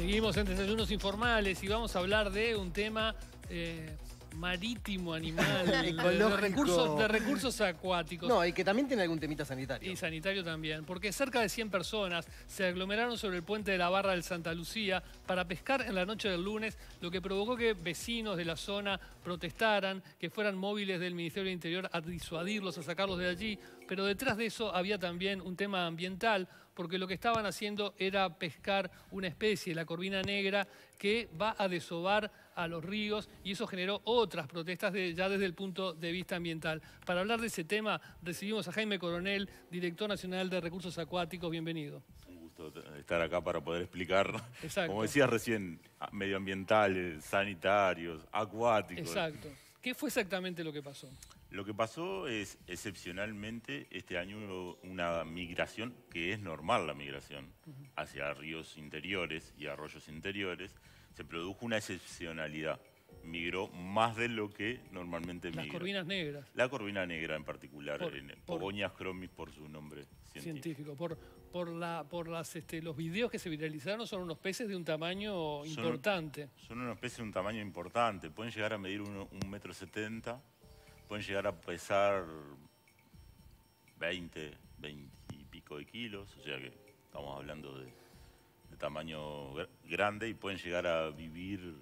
Seguimos en desayunos informales y vamos a hablar de un tema eh, marítimo, animal, recursos, de recursos acuáticos. No, y que también tiene algún temita sanitario. Y sanitario también, porque cerca de 100 personas se aglomeraron sobre el puente de la Barra del Santa Lucía para pescar en la noche del lunes, lo que provocó que vecinos de la zona protestaran, que fueran móviles del Ministerio del Interior a disuadirlos, a sacarlos de allí, pero detrás de eso había también un tema ambiental porque lo que estaban haciendo era pescar una especie, la corvina negra, que va a desovar a los ríos y eso generó otras protestas ya desde el punto de vista ambiental. Para hablar de ese tema recibimos a Jaime Coronel, director nacional de Recursos Acuáticos. Bienvenido. Un gusto estar acá para poder explicar, como decías recién, medioambientales, sanitarios, acuáticos. Exacto. ¿Qué fue exactamente lo que pasó? Lo que pasó es excepcionalmente este año una migración, que es normal la migración, hacia ríos interiores y arroyos interiores, se produjo una excepcionalidad. Migró más de lo que normalmente migra. Las corvinas negras. La corvina negra en particular, en por, chromis por su nombre científico. científico. Por, por, la, por las, este, los videos que se viralizaron, son unos peces de un tamaño importante. Son, unos peces de un tamaño importante. Pueden llegar a medir un metro setenta, pueden llegar a pesar 20, 20 y pico de kilos, o sea que estamos hablando de, tamaño grande y pueden llegar a vivir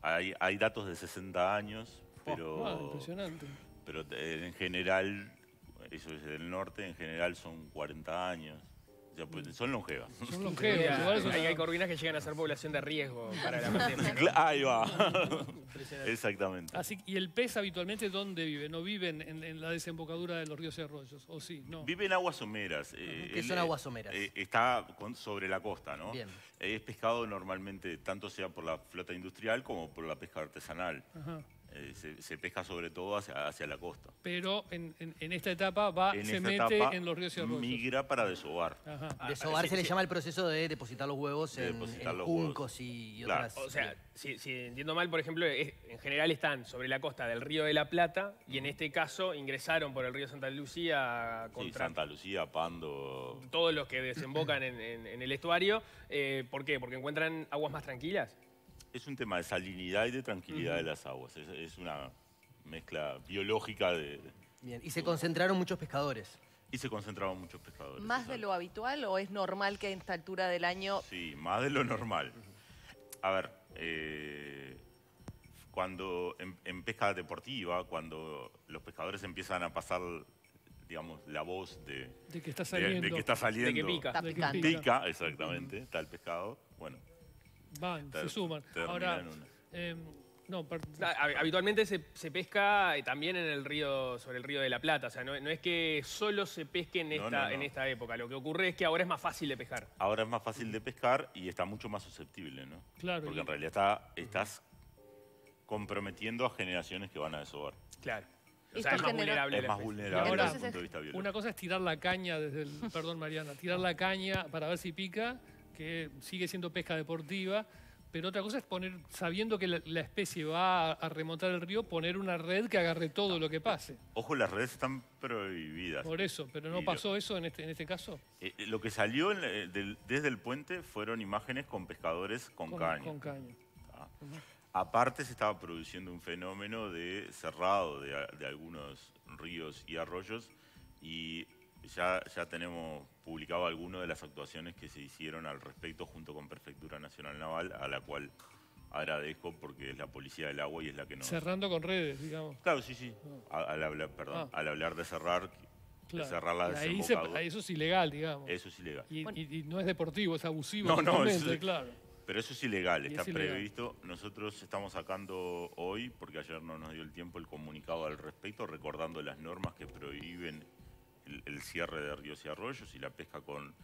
hay, datos de 60 años, pero... impresionante. Pero eh, en general eso es del norte, en general son 40 años. pues, son longevas. Son longevas. hay, corvinas que llegan a ser población de riesgo para la pandemia. Ahí va. Exactamente. Así, ¿Y el pez habitualmente dónde vive? ¿No viven en, la desembocadura de los ríos y arroyos? ¿O sí? No. Vive en aguas someras. Es eh, ¿Qué son aguas someras? Eh, está sobre la costa, ¿no? Bien. es pescado normalmente, tanto sea por la flota industrial como por la pesca artesanal. Ajá. Eh, se, pesca sobre todo hacia, la costa. Pero en, esta etapa va, se mete en los ríos y arroyos. Migra para desovar. Ajá. Ah, ah, desovar se le llama el proceso de depositar los huevos en, los juncos y, otras. O sea, si, entiendo mal, por ejemplo, en general están sobre la costa del río de la Plata y en este caso ingresaron por el río Santa Lucía con Sí, Santa Lucía, Pando. Todos los que desembocan en, el estuario. Eh, ¿Por qué? ¿Porque encuentran aguas más tranquilas? es un tema de salinidad y de tranquilidad de las aguas. Es, una mezcla biológica de... Bien, y se concentraron muchos pescadores. Y se concentraban muchos pescadores. ¿Más de lo habitual o es normal que en esta altura del año...? Sí, más de lo normal. A ver, eh, cuando en, pesca deportiva, cuando los pescadores empiezan a pasar digamos, la voz de, de que está saliendo, de, que, está saliendo, pica, de exactamente, está el pescado. Bueno, Van, se suman. Ahora, em, ah, Habitualmente se, pesca eh, también en el río, sobre el río de la Plata. O sea, no, es que solo se pesque en esta, en esta época. Lo que ocurre es que ahora es más fácil de pescar. Ahora es más fácil de pescar y está mucho más susceptible, ¿no? Claro. Porque en realidad estás comprometiendo a generaciones que van a desovar. Claro. es más vulnerable. desde el punto de vista biológico. Una cosa es tirar la caña desde el... perdón, Mariana. Tirar la caña para ver si pica que sigue siendo pesca deportiva, pero otra cosa es poner, sabiendo que la, especie va a, remontar el río, poner una red que agarre todo lo que pase. Ojo, las redes están prohibidas. Por eso, pero ¿no pasó eso en este, en este caso? Eh, eh, lo que salió eh, desde el puente fueron imágenes con pescadores con, caña. Con caña. Ah. Aparte se estaba produciendo un fenómeno de cerrado de, de algunos ríos y arroyos y ya, ya tenemos publicado algunas de las actuaciones que se hicieron al respecto junto con Prefectura Nacional Naval, a la cual agradezco porque es la policía del agua y es la que nos... Cerrando con redes, digamos. Claro, sí, sí. Ah. Ah. Al, hablar, de cerrar, cerrar la ahí se, Eso es ilegal, digamos. Eso es ilegal. Y, no es deportivo, es abusivo. No, no, claro. Pero eso es ilegal, está previsto. Nosotros estamos sacando hoy, porque ayer no nos dio el tiempo, el comunicado al respecto, recordando las normas que prohíben el, cierre de ríos y arroyos y la pesca con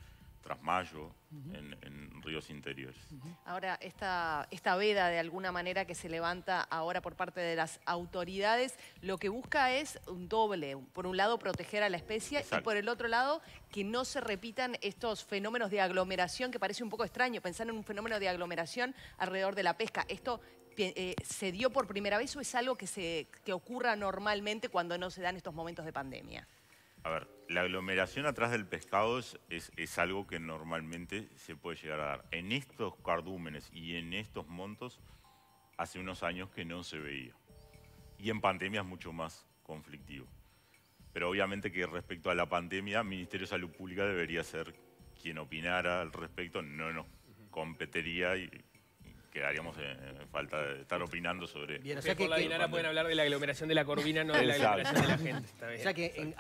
trasmayo en, ríos interiores. Ahora, esta, veda de alguna manera que se levanta ahora por parte de las autoridades, lo que busca es un doble, por un lado proteger a la especie y por el otro lado que no se repitan estos fenómenos de aglomeración que parece un poco extraño, pensar en un fenómeno de aglomeración alrededor de la pesca. ¿Esto eh, se dio por primera vez o es algo que, se, que ocurra normalmente cuando no se dan estos momentos de pandemia? A ver, la aglomeración atrás del pescado es, es, algo que normalmente se puede llegar a dar. En estos cardúmenes y en estos montos, hace unos años que no se veía. Y en pandemia es mucho más conflictivo. Pero obviamente que respecto a la pandemia, el Ministerio de Salud Pública debería ser quien opinara al respecto. No nos competería y quedaríamos en, falta de estar opinando sobre... Bien, o sea que, por la pueden hablar de la aglomeración de la Corvina, no de la aglomeración de la gente. O sea, que,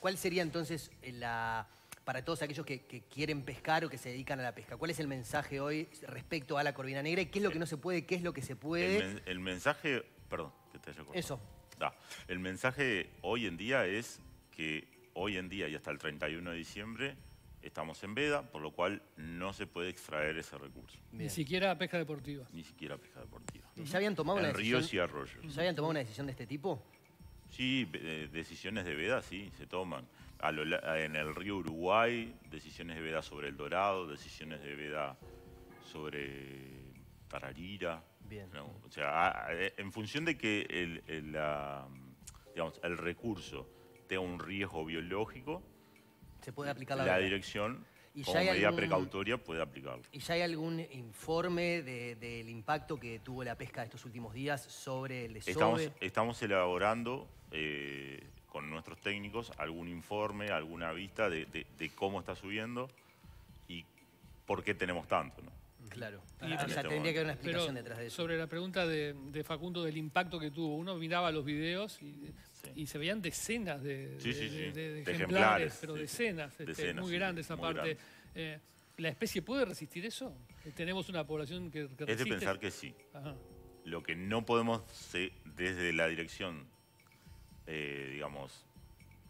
¿cuál sería entonces eh, la para todos aquellos que, quieren pescar o que se dedican a la pesca. ¿Cuál es el mensaje hoy respecto a la corvina negra qué es lo que eh, no se puede, qué es lo que se puede? El, mensaje, perdón, que te haya cortado. Eso. El mensaje hoy en día es que hoy en día y hasta el 31 de diciembre estamos en veda, por lo cual no se puede extraer ese recurso. Ni siquiera pesca deportiva. Ni siquiera pesca deportiva. ¿Ya habían tomado una decisión? ríos y arroyos. habían tomado una decisión de este tipo? Sí, eh, decisiones de veda sí, se toman. en el río Uruguay, decisiones de veda sobre el Dorado, decisiones de veda sobre Tararira. Bien. o sea, en función de que la, el recurso tenga un riesgo biológico, se puede aplicar la, dirección ¿Y como medida precautoria puede aplicarlo. ¿Y ya hay algún informe del impacto que tuvo la pesca estos últimos días sobre el desove? Estamos, estamos elaborando eh, con nuestros técnicos algún informe, alguna vista de, cómo está subiendo y por qué tenemos tanto. Claro, y, este tendría que haber una explicación detrás de eso. Sobre la pregunta de, de, Facundo del impacto que tuvo, uno miraba los videos y y se veían decenas de, ejemplares, pero este, decenas, muy grandes esa parte. Eh, ¿La especie puede resistir eso? Eh, ¿Tenemos una población que, resiste? Es de pensar que sí. Lo que no podemos, desde la dirección, eh, digamos,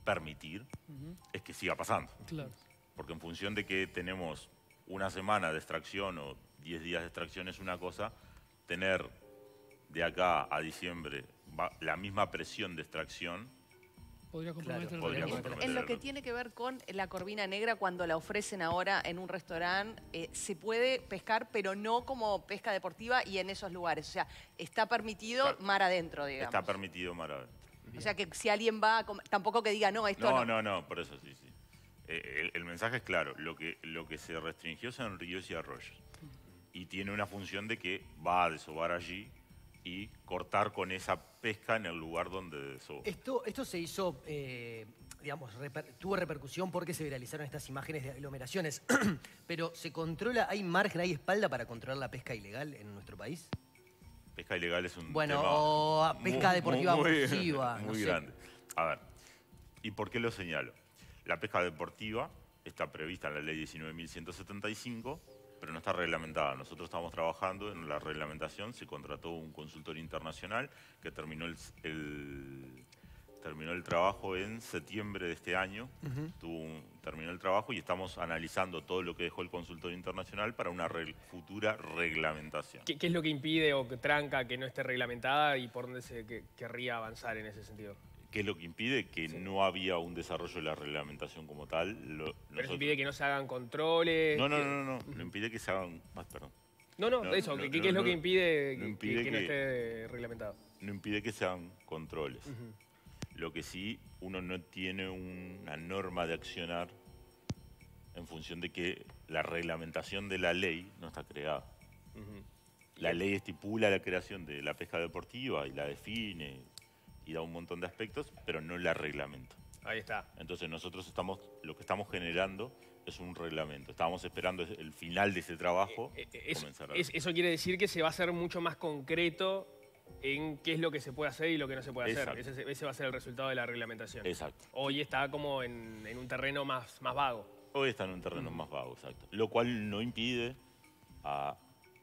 permitir, es que siga pasando. Claro. Porque en función de que tenemos una semana de extracción o 10 días de extracción es una cosa, tener de acá a diciembre la misma presión de extracción podría En lo que tiene que ver con la corvina negra, cuando la ofrecen ahora en un restaurante, eh, se puede pescar, pero no como pesca deportiva y en esos lugares. O sea, está permitido mar adentro, digamos. Está permitido mar adentro. O sea, que si alguien va tampoco que diga, no, esto no. No, no, por eso sí, sí. Eh, el, mensaje es claro, lo que, lo que se restringió son ríos y arroyos. Mm. Y tiene una función de que va a desovar allí y cortar con esa pesca en el lugar donde eso. Esto, esto se hizo, eh, digamos, tuvo repercusión porque se viralizaron estas imágenes de aglomeraciones, pero ¿se controla, hay margen, hay espalda para controlar la pesca ilegal en nuestro país? Pesca ilegal es un bueno, pesca deportiva abusiva. Muy grande. A ver, ¿y por qué lo señalo? La pesca deportiva está prevista en la ley 19.175 pero no está reglamentada. Nosotros estamos trabajando en la reglamentación, se contrató un consultor internacional que terminó el, terminó el trabajo en septiembre de este año, terminó el trabajo y estamos analizando todo lo que dejó el consultor internacional para una futura reglamentación. ¿Qué, es lo que impide o que tranca que no esté reglamentada y por dónde se querría avanzar en ese sentido? ¿Qué es lo que impide? Que no había un desarrollo de la reglamentación como tal. Pero eso impide que no se hagan controles. No, no, no, no, no. impide que se hagan. perdón. No, no, eso. ¿Qué, es lo que impide, que, no esté reglamentado? No impide que se hagan controles. Lo que sí, uno no tiene una norma de accionar en función de que la reglamentación de la ley no está creada. La ley estipula la creación de la pesca deportiva y la define y da un montón de aspectos, pero no la reglamento. Ahí está. Entonces nosotros estamos, lo que estamos generando es un reglamento. Estábamos esperando el final de ese trabajo. Eh, eh, eh, eso, quiere decir que se va a hacer mucho más concreto en qué es lo que se puede hacer y lo que no se puede hacer. Ese, va a ser el resultado de la reglamentación. Exacto. Hoy está como en, un terreno más, más vago. Hoy está en un terreno mm. más vago, exacto. Lo cual no impide a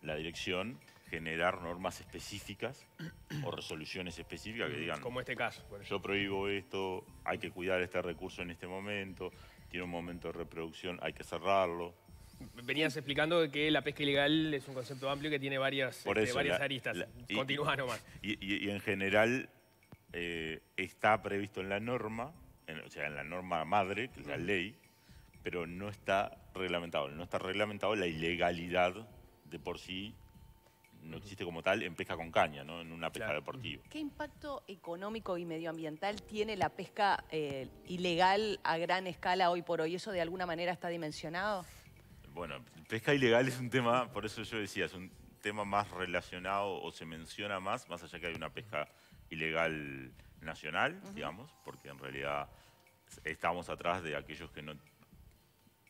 la dirección generar normas específicas o resoluciones específicas que digan... Como este caso. yo prohíbo esto, hay que cuidar este recurso en este momento, tiene un momento de reproducción, hay que cerrarlo. Venías explicando que la pesca ilegal es un concepto amplio que tiene varias, este, varias aristas. Continúa nomás. Y, en general eh, está previsto en la norma, o sea, en la norma madre, que es la ley, pero no está reglamentado. No está reglamentado la ilegalidad de por sí no existe como tal en pesca con caña, ¿no? en una pesca deportiva. ¿Qué impacto económico y medioambiental tiene la pesca eh, ilegal a gran escala hoy por hoy? ¿Eso de alguna manera está dimensionado? Bueno, pesca ilegal es un tema, por eso yo decía, es un tema más relacionado o se menciona más, más allá que hay una pesca ilegal nacional, digamos, porque en realidad estamos atrás de aquellos que no,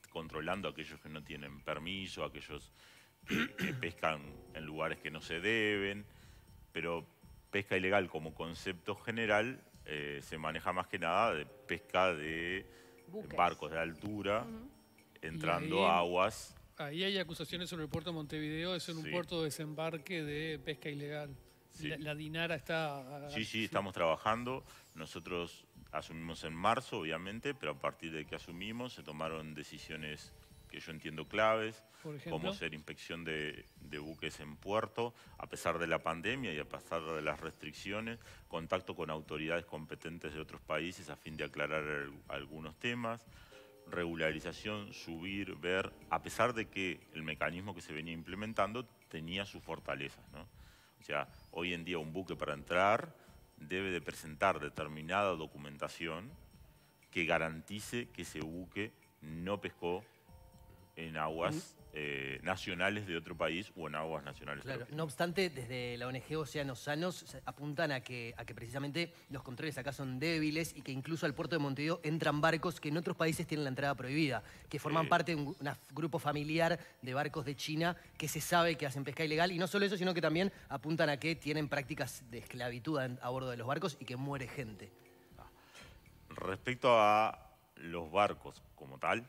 controlando a aquellos que no tienen permiso, aquellos que pescan en lugares que no se deben, pero pesca ilegal como concepto general eh, se maneja más que nada de pesca de barcos de altura entrando aguas. Ahí hay acusaciones sobre el puerto de Montevideo, es en un puerto de desembarque de pesca ilegal. La, Dinara está... sí, sí, estamos trabajando. Nosotros asumimos en marzo, obviamente, pero a partir de que asumimos se tomaron decisiones que yo entiendo claves, cómo hacer inspección de, buques en puerto, a pesar de la pandemia y a pesar de las restricciones, contacto con autoridades competentes de otros países a fin de aclarar algunos temas, regularización, subir, ver, a pesar de que el mecanismo que se venía implementando tenía sus fortalezas. O sea, hoy en día un buque para entrar debe de presentar determinada documentación que garantice que ese buque no pescó en aguas eh, nacionales de otro país o en aguas nacionales. otro país. no obstante, desde la ONG Océanos Sanos apuntan a que, a que precisamente los controles acá son débiles y que incluso al puerto de Montevideo entran barcos que en otros países tienen la entrada prohibida, que forman parte de un grupo familiar de barcos de China que se sabe que hacen pesca ilegal y no solo eso, sino que también apuntan a que tienen prácticas de esclavitud a bordo de los barcos y que muere gente. Ah. Respecto a los barcos como tal,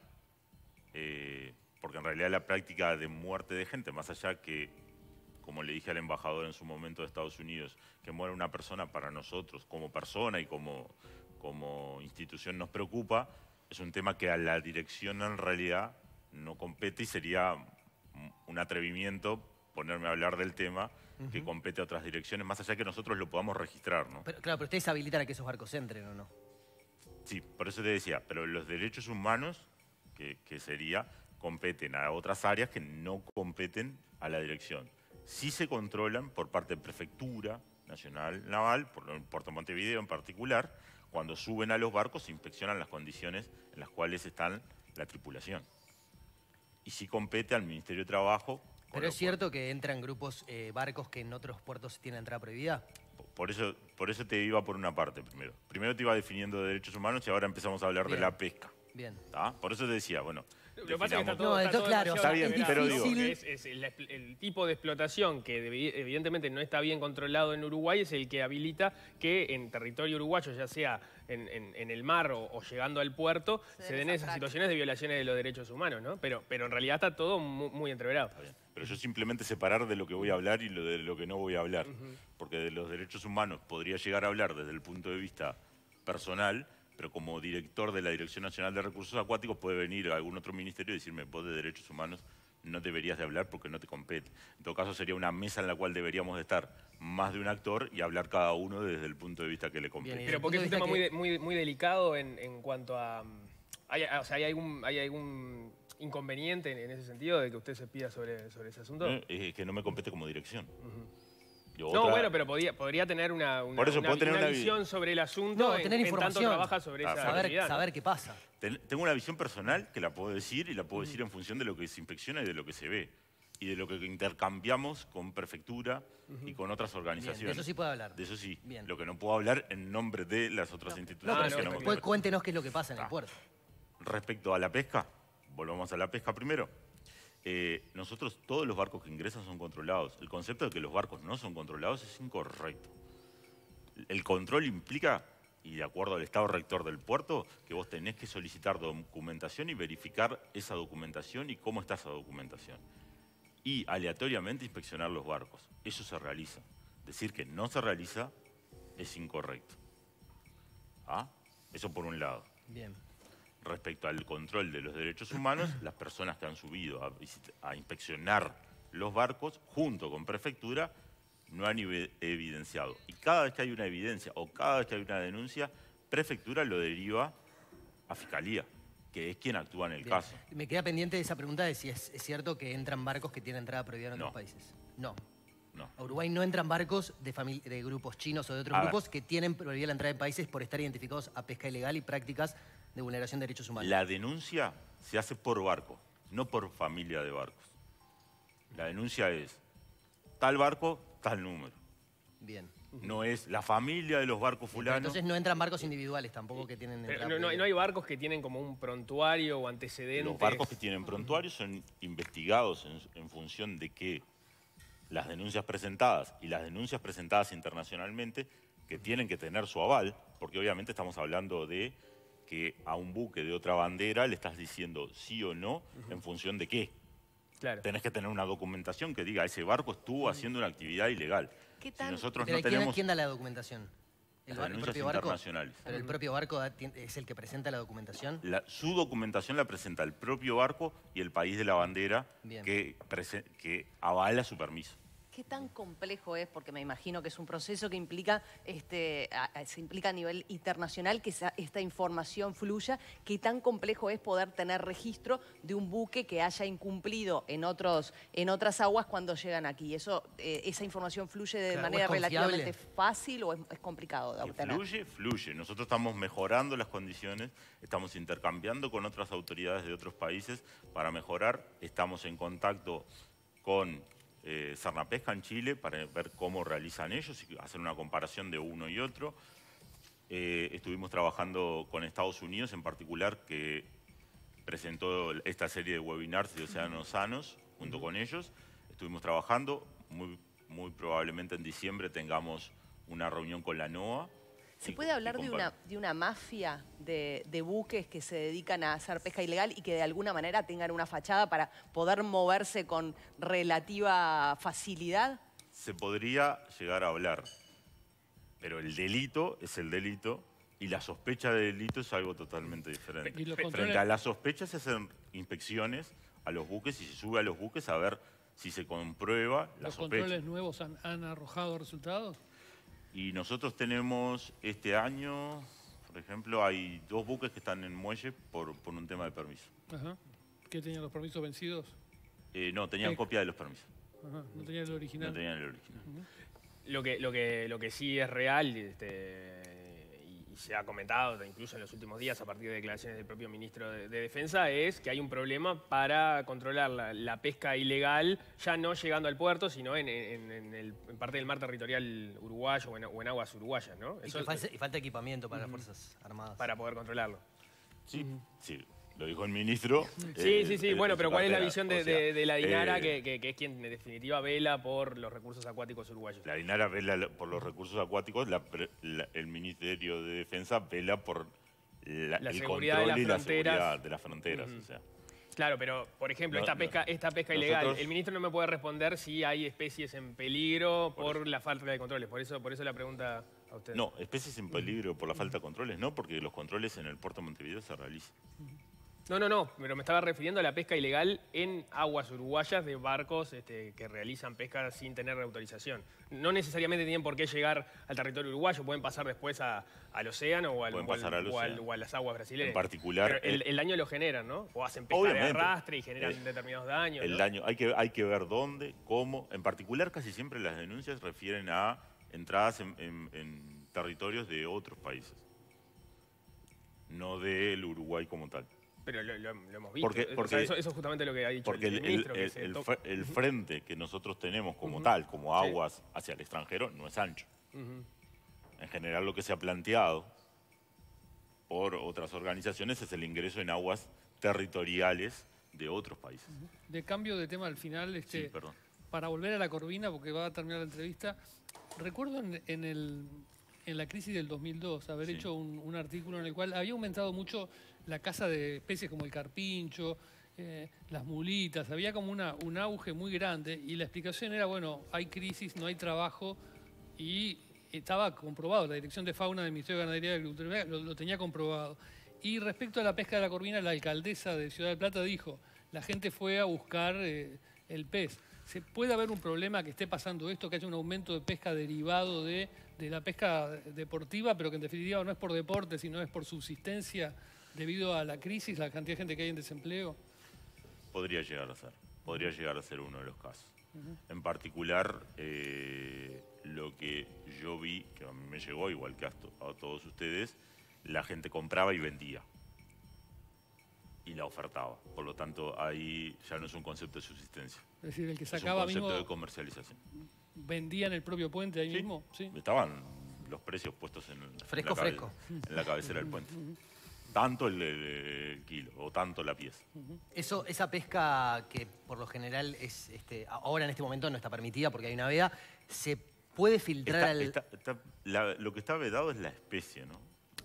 eh, porque en realidad la práctica de muerte de gente, más allá que, como le dije al embajador en su momento de Estados Unidos, que muera una persona para nosotros como persona y como, como institución nos preocupa, es un tema que a la dirección en realidad no compete y sería un atrevimiento ponerme a hablar del tema que compete a otras direcciones, más allá que nosotros lo podamos registrar, claro, pero ustedes habilitan a que esos barcos entren, ¿o no? Sí, por eso te decía, pero los derechos humanos que, sería competen a otras áreas que no competen a la dirección. Sí se controlan por parte de Prefectura Nacional Naval, por Puerto Montevideo en particular, cuando suben a los barcos inspeccionan las condiciones en las cuales está la tripulación. Y si compete al Ministerio de Trabajo. Pero es cierto que entran grupos, eh, barcos que en otros puertos tienen entrada prohibida. Por eso, por eso te iba por una parte primero. Primero te iba definiendo derechos humanos y ahora empezamos a hablar de la pesca. Bien. Por eso te decía, bueno. Lo pasa que está todo, claro. Está bien, pero Es, el, tipo de explotación que evidentemente no está bien controlado en Uruguay es el que habilita que en territorio uruguayo, ya sea en, el mar o, llegando al puerto, se, den esas situaciones de violaciones de los derechos humanos, ¿no? Pero, pero en realidad está todo muy, entreverado. Pero yo simplemente separar de lo que voy a hablar y lo de lo que no voy a hablar. Porque de los derechos humanos podría llegar a hablar desde el punto de vista personal pero como director de la Dirección Nacional de Recursos Acuáticos puede venir a algún otro ministerio y decirme, vos de Derechos Humanos no deberías de hablar porque no te compete. En todo caso sería una mesa en la cual deberíamos de estar más de un actor y hablar cada uno desde el punto de vista que le compete. Pero porque es un tema muy, muy, muy, delicado en, cuanto a... Um, hay, o sea, ¿hay algún, inconveniente en, ese sentido de que usted se pida sobre, sobre ese asunto? es que no me compete como dirección. No, bueno, pero podría tener una, una, visión sobre el asunto tener información. sobre ah, saber, qué pasa. tengo una visión personal que la puedo decir y la puedo decir en función de lo que se inspecciona y de lo que se ve y de lo que intercambiamos con prefectura y con otras organizaciones. de eso sí puedo hablar. De eso sí. Lo que no puedo hablar en nombre de las otras instituciones. cuéntenos qué es lo que pasa en el ah. puerto. Respecto a la pesca, volvamos a la pesca primero eh, nosotros todos los barcos que ingresan son controlados. El concepto de que los barcos no son controlados es incorrecto. El control implica, y de acuerdo al estado rector del puerto, que vos tenés que solicitar documentación y verificar esa documentación y cómo está esa documentación. Y aleatoriamente inspeccionar los barcos. Eso se realiza. Decir que no se realiza es incorrecto. ¿Ah? Eso por un lado. Bien respecto al control de los derechos humanos, las personas que han subido a, inspeccionar los barcos junto con prefectura no han evidenciado. Y cada vez que hay una evidencia o cada vez que hay una denuncia, prefectura lo deriva a fiscalía, que es quien actúa en el caso. Me queda pendiente de esa pregunta de si es, cierto que entran barcos que tienen entrada prohibida en otros países. No. No. A Uruguay no entran barcos de, grupos chinos o de otros grupos que tienen prohibida la entrada en países por estar identificados a pesca ilegal y prácticas de vulneración de derechos humanos. La denuncia se hace por barco, no por familia de barcos. La denuncia es tal barco, tal número. Bien. No es la familia de los barcos fulanos. Entonces no entran barcos individuales tampoco que tienen... no, hay barcos que tienen como un prontuario o antecedentes. Los barcos que tienen prontuarios son investigados en función de que las denuncias presentadas y las denuncias presentadas internacionalmente que tienen que tener su aval, porque obviamente estamos hablando de que a un buque de otra bandera le estás diciendo sí o no en función de qué. Claro. Tenés que tener una documentación que diga, ese barco estuvo haciendo una actividad ilegal. ¿Qué tal? nosotros no ¿quién, tenemos... la documentación? ¿El, propio barco? ¿Pero el propio barco es el que presenta la documentación? su documentación la presenta el propio barco y el país de la bandera que, que avala su permiso. ¿Qué tan complejo es? Porque me imagino que es un proceso que implica, este, a, se implica a nivel internacional que esta información fluya. ¿Qué tan complejo es poder tener registro de un buque que haya incumplido en, otros, en otras aguas cuando llegan aquí? Eso, eh, ¿Esa información fluye de manera relativamente fácil o es, es complicado de obtener? Fluye, fluye. Nosotros estamos mejorando las condiciones, estamos intercambiando con otras autoridades de otros países para mejorar. Estamos en contacto con eh, Pesca en Chile para ver cómo realizan ellos y hacer una comparación de uno y otro. Eh, estuvimos trabajando con Estados Unidos en particular, que presentó esta serie de webinars de Océanos Sanos junto con ellos. Estuvimos trabajando, muy, muy probablemente en diciembre tengamos una reunión con la NOAA ¿Se puede hablar de una, de una mafia de, buques que se dedican a hacer pesca ilegal y que de alguna manera tengan una fachada para poder moverse con relativa facilidad? Se podría llegar a hablar, pero el delito es el delito y la sospecha de delito es algo totalmente diferente. Frente a las sospechas se hacen inspecciones a los buques y se sube a los buques a ver si se comprueba la ¿Los sospecha. ¿Los controles nuevos han, han arrojado resultados? Y nosotros tenemos este año, por ejemplo, hay dos buques que están en muelle por, un tema de permiso. Ajá. ¿Qué tenían los permisos vencidos? Eh, no, tenían copia de los permisos. No tenían el original. No tenían el original. Lo que, lo, que, lo que sí es real, este, se ha comentado incluso en los últimos días a partir de declaraciones del propio ministro de, Defensa es que hay un problema para controlar la, pesca ilegal, ya no llegando al puerto, sino en, en, el, parte del mar territorial uruguayo o en, aguas uruguayas, ¿no? y, falta, equipamiento para las Fuerzas Armadas. Para poder controlarlo. Sí, sí. Lo dijo el ministro. Sí, eh, sí, sí. bueno, pero ¿cuál es la visión de, la Dinara, eh, que, es quien en definitiva vela por los recursos acuáticos uruguayos? La Dinara vela por los recursos acuáticos, el Ministerio de Defensa vela por la, el control y la seguridad de las fronteras. Claro, pero por ejemplo, esta pesca, esta pesca ilegal, el ministro no me puede responder si hay especies en peligro por, la falta de controles. Por eso, por eso la pregunta a usted. No, especies en peligro por la falta de controles, no, porque los controles en el puerto de Montevideo se realizan. No, no, no, pero me estaba refiriendo a la pesca ilegal en aguas uruguayas de barcos este, que realizan pesca sin tener autorización. No necesariamente tienen por qué llegar al territorio uruguayo, pueden pasar después al océano o, a las aguas brasileñas. En particular... Pero el, eh, daño lo generan, ¿no? O hacen pesca de arrastre y generan eh, determinados daños. El daño, hay que, ver dónde, cómo. En particular casi siempre las denuncias refieren a entradas en territorios de otros países, no del Uruguay como tal. Pero lo, hemos visto. Eh, eso, es justamente lo que ha dicho porque el, frente que nosotros tenemos como tal, como aguas hacia el extranjero, no es ancho. En general lo que se ha planteado por otras organizaciones es el ingreso en aguas territoriales de otros países. De cambio de tema al final, este, para volver a la Corvina, porque va a terminar la entrevista, recuerdo en, la crisis del 2002, haber hecho un, artículo en el cual había aumentado mucho la caza de especies como el carpincho, eh, las mulitas, había como una, un auge muy grande y la explicación era, bueno, hay crisis, no hay trabajo y estaba comprobado, la Dirección de Fauna del Ministerio de Ganadería y Agricultura lo, tenía comprobado. Y respecto a la pesca de la corvina, la alcaldesa de Ciudad de Plata dijo, la gente fue a buscar eh, el pez. ¿Se puede haber un problema que esté pasando esto, que haya un aumento de pesca derivado de, de la pesca deportiva, pero que en definitiva no es por deporte, sino es por subsistencia? debido a la crisis, la cantidad de gente que hay en desempleo? Podría llegar a ser, podría llegar a ser uno de los casos. En particular, eh, lo que yo vi, que me llegó igual que a, todos ustedes, la gente compraba y vendía y la ofertaba. Por lo tanto, ahí ya no es un concepto de subsistencia. Es decir, el que sacaba es un concepto de comercialización. ¿Vendían el propio puente ahí mismo? Sí. Estaban los precios puestos en, fresco, fresco. en la cabecera del puente tanto el, kilo o tanto la pieza. Eso, esa pesca que por lo general es, este, ahora en este momento no está permitida porque hay una veda, se puede filtrar al... lo que está vedado es la especie, ¿no?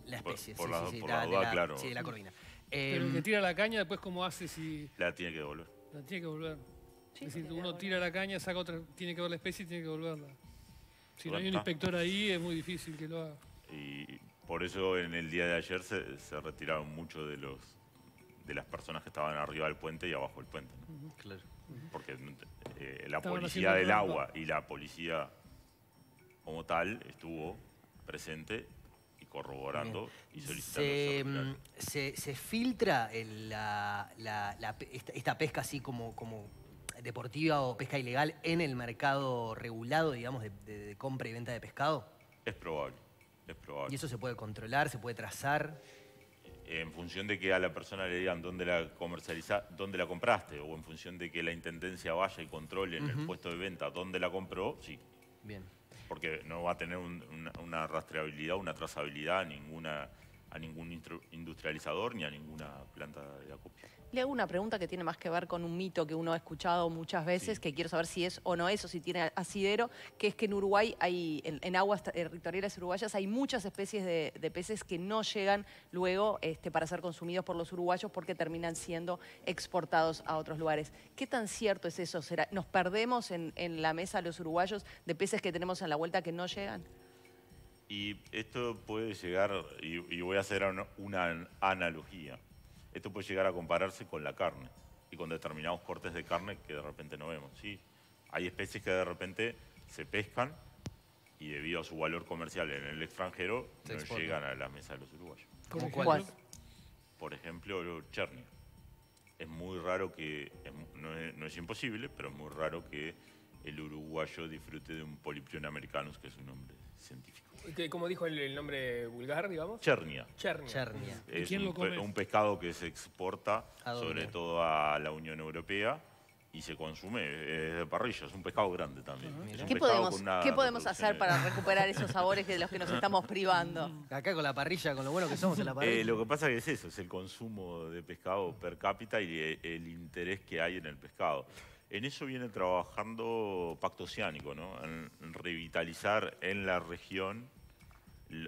La especie, sí, sí, la, sí, duda, claro. Sí, la corvina. Pero el que em, tira la caña, después cómo hace si... La tiene que devolver. La tiene que devolver. Sí, es decir, uno tira la caña, saca otra, tiene que ver la especie y tiene que devolverla. Si no hay un inspector ahí, es muy difícil que lo haga. Y por eso en el día de ayer se, retiraron muchos de los de las personas que estaban arriba del puente y abajo del puente. Claro. Porque eh, la policía del agua y la policía como tal estuvo presente y corroborando y solicitando. Se, mm, se, filtra la, esta, pesca así como, como deportiva o pesca ilegal en el mercado regulado, digamos, de compra y venta de pescado? Es probable. ¿Y eso se puede controlar, se puede trazar? En función de que a la persona le digan dónde la comercializa, dónde la compraste, o en función de que la intendencia vaya y controle en el puesto de venta dónde la compró, sí. Bien. Porque no va a tener una, rastreabilidad, una trazabilidad ninguna, a ningún industrializador ni a ninguna planta de acopio. Le hago una pregunta que tiene más que ver con un mito que uno ha escuchado muchas veces, que quiero saber si es o no es, si tiene asidero, que es que en Uruguay hay, en, aguas territoriales eh, uruguayas, hay muchas especies de, peces que no llegan luego este, para ser consumidos por los uruguayos porque terminan siendo exportados a otros lugares. ¿Qué tan cierto es eso? ¿Nos perdemos en, la mesa los uruguayos de peces que tenemos en la vuelta que no llegan? Y esto puede llegar, y, voy a hacer una analogía. Esto puede llegar a compararse con la carne y con determinados cortes de carne que de repente no vemos. ¿sí? Hay especies que de repente se pescan y debido a su valor comercial en el extranjero no llegan a la mesa de los uruguayos. ¿Como cuál? Por ejemplo, el chernia. Es muy raro que, no es, imposible, pero es muy raro que el uruguayo disfrute de un poliprion americanus, que es su nombre científico. como dijo el, nombre vulgar, digamos? Chernia. Chernia. Un, pescado que se exporta sobre todo a la Unión Europea y se consume desde de parrilla, es un pescado grande también. ¿Qué, podemos, hacer para recuperar esos sabores de los que nos estamos privando? Acá con la parrilla, con lo bueno que somos en la parrilla. Eh, lo que pasa que es eso, es el consumo de pescado per cápita y el interés que hay en el pescado. En eso viene trabajando Pacto Oceánico, en, revitalizar en la región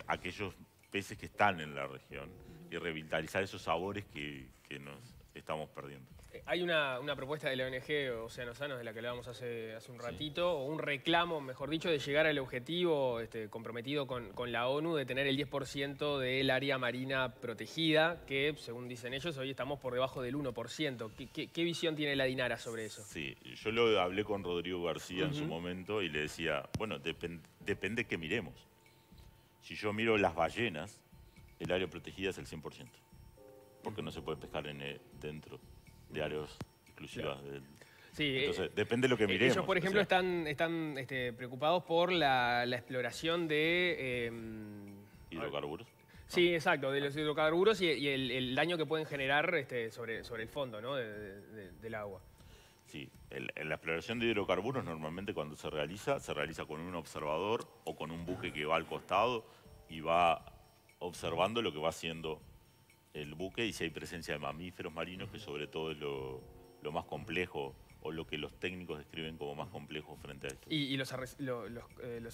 aquellos peces que están en la región y revitalizar esos sabores que nos estamos perdiendo hay una, propuesta de la ONG Sanos, de la que hablábamos hace, hace un ratito, o un reclamo, mejor dicho, de llegar al objetivo este, comprometido con, la ONU de tener el 10% del área marina protegida, que según dicen ellos, hoy estamos por debajo del 1%. ¿Qué, visión tiene la Dinara sobre eso? Sí, yo lo hablé con Rodrigo García en su momento y le decía, bueno, depende que miremos. Si yo miro las ballenas, el área protegida es el 100%, porque no se puede pescar en eh, dentro diarios exclusivas. Sí, eh, Entonces, depende de lo que eh, miremos. Ellos, por ejemplo, están, este, preocupados por la, exploración de... Em, hidrocarburos. Sí, exacto, de los hidrocarburos y, el, daño que pueden generar este, sobre, el fondo del agua. Sí, la exploración de hidrocarburos normalmente cuando se realiza, se realiza con un observador o con un buque que va al costado y va observando lo que va haciendo el buque y si hay presencia de mamíferos marinos, que sobre todo es lo, más complejo o lo que los técnicos describen como más complejo frente a esto. ¿Y, eh, los,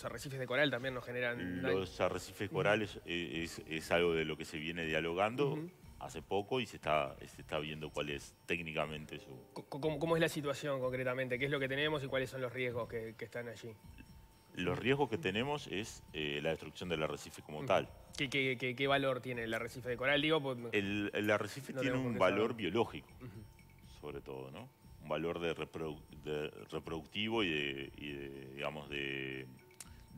arrecifes de coral también nos generan...? Los arrecifes corales eh, es, algo de lo que se viene dialogando hace poco y se está, está viendo cuál es técnicamente su... ¿Cómo, es la situación concretamente? ¿Qué es lo que tenemos y cuáles son los riesgos que, que están allí? los riesgos que tenemos es eh, la destrucción del arrecife como tal. ¿Qué, valor tiene el arrecife de coral? Digo, pues, el, arrecife tiene un valor biológico, sobre todo, ¿no? Un valor de, reproductivo y, de, digamos, de,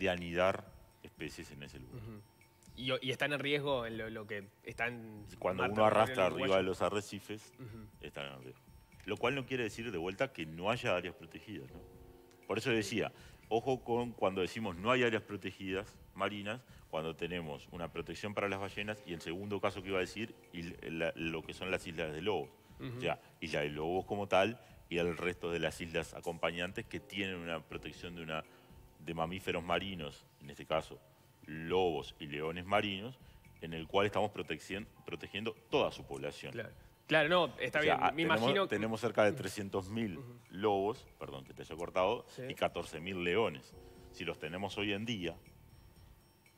anidar especies en ese lugar. Y, están en riesgo en lo, que están... Cuando uno arrastra arriba de los arrecifes, están en riesgo. Lo cual no quiere decir, de vuelta, que no haya áreas protegidas. ¿no? Por eso decía, Ojo con cuando decimos no hay áreas protegidas marinas, cuando tenemos una protección para las ballenas y el segundo caso que iba a decir, lo que son las islas de lobos. O sea, isla de lobos como tal y el resto de las islas acompañantes que tienen una protección de, una, de mamíferos marinos, en este caso lobos y leones marinos, en el cual estamos protegiendo toda su población. Claro, no, está bien. Me tenemos, imagino... tenemos cerca de 300.000 lobos, perdón que te haya cortado, y 14.000 leones. Si los tenemos hoy en día,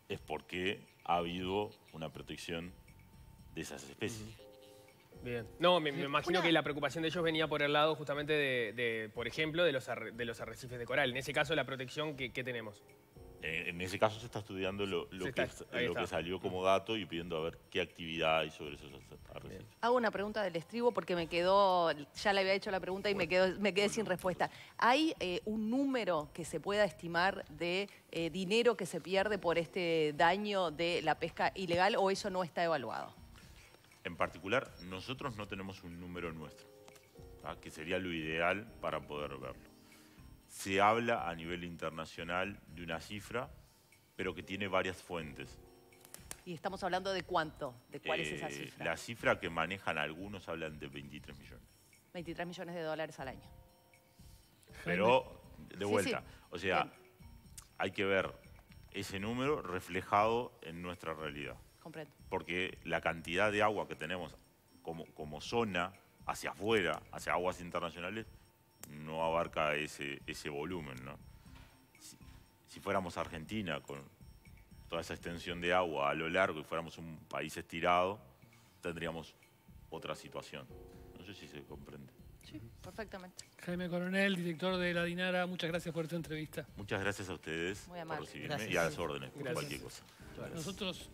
es porque ha habido una protección de esas especies. Bien. No, me, imagino que la preocupación de ellos venía por el lado justamente de, por ejemplo, de los, de los arrecifes de coral. En ese caso, la protección ¿qué que tenemos. Eh, en ese caso se está estudiando lo, que, salió como mm. dato y pidiendo a ver qué actividad hay sobre eso. Hago una pregunta del estribo porque me quedó, ya le había hecho la pregunta y me, me quedé sin respuesta. ¿Hay eh, un número que se pueda estimar de eh, dinero que se pierde por este daño de la pesca ilegal o eso no está evaluado? En particular, nosotros no tenemos un número nuestro, que sería lo ideal para poder verlo se habla a nivel internacional de una cifra, pero que tiene varias fuentes. ¿Y estamos hablando de cuánto? ¿De cuál es esa eh, cifra? La cifra que manejan algunos hablan de 23 millones. 23 millones de dólares al año. Pero, de vuelta, o sea, hay que ver ese número reflejado en nuestra realidad. Comprendo. Porque la cantidad de agua que tenemos como zona hacia afuera, hacia aguas internacionales, no abarca ese, ese volumen. ¿no? Si, fuéramos Argentina con toda esa extensión de agua a lo largo y fuéramos un país estirado, tendríamos otra situación. No sé si se comprende. Sí, perfectamente. Jaime Coronel, director de La Dinara, muchas gracias por esta entrevista. Muchas gracias a ustedes por recibirme y a las órdenes por cualquier cosa. Nosotros